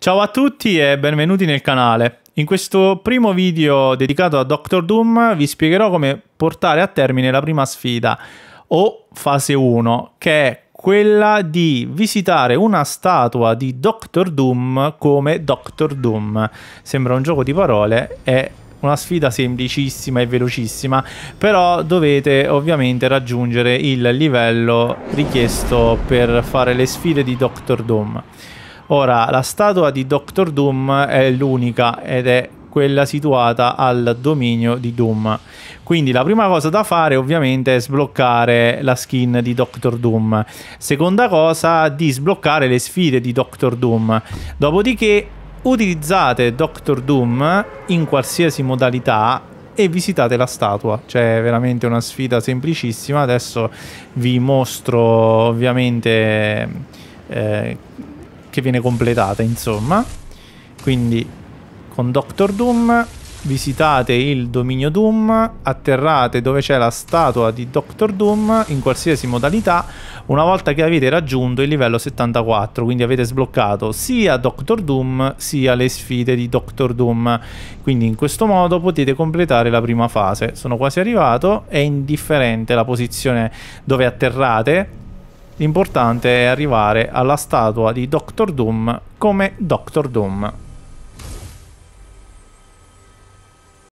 Ciao a tutti e benvenuti nel canale. In questo primo video dedicato a Doctor Doom vi spiegherò come portare a termine la prima sfida o fase 1 che è quella di visitare una statua di Doctor Doom come Doctor Doom. Sembra un gioco di parole è una sfida semplicissima e velocissima, però dovete ovviamente raggiungere il livello richiesto per fare le sfide di Doctor Doom. Ora, la statua di Doctor Doom è l'unica ed è quella situata al dominio di Doom. Quindi la prima cosa da fare ovviamente è sbloccare la skin di Doctor Doom. Seconda cosa, di sbloccare le sfide di Doctor Doom. Dopodiché utilizzate Doctor Doom in qualsiasi modalità e visitate la statua. C'è cioè, veramente una sfida semplicissima. Adesso vi mostro ovviamente eh, che viene completata, insomma. Quindi con Doctor Doom visitate il dominio Doom, atterrate dove c'è la statua di Doctor Doom in qualsiasi modalità una volta che avete raggiunto il livello 74, quindi avete sbloccato sia Doctor Doom sia le sfide di Doctor Doom. Quindi in questo modo potete completare la prima fase. Sono quasi arrivato, è indifferente la posizione dove atterrate, L'importante è arrivare alla statua di Doctor Doom come Doctor Doom.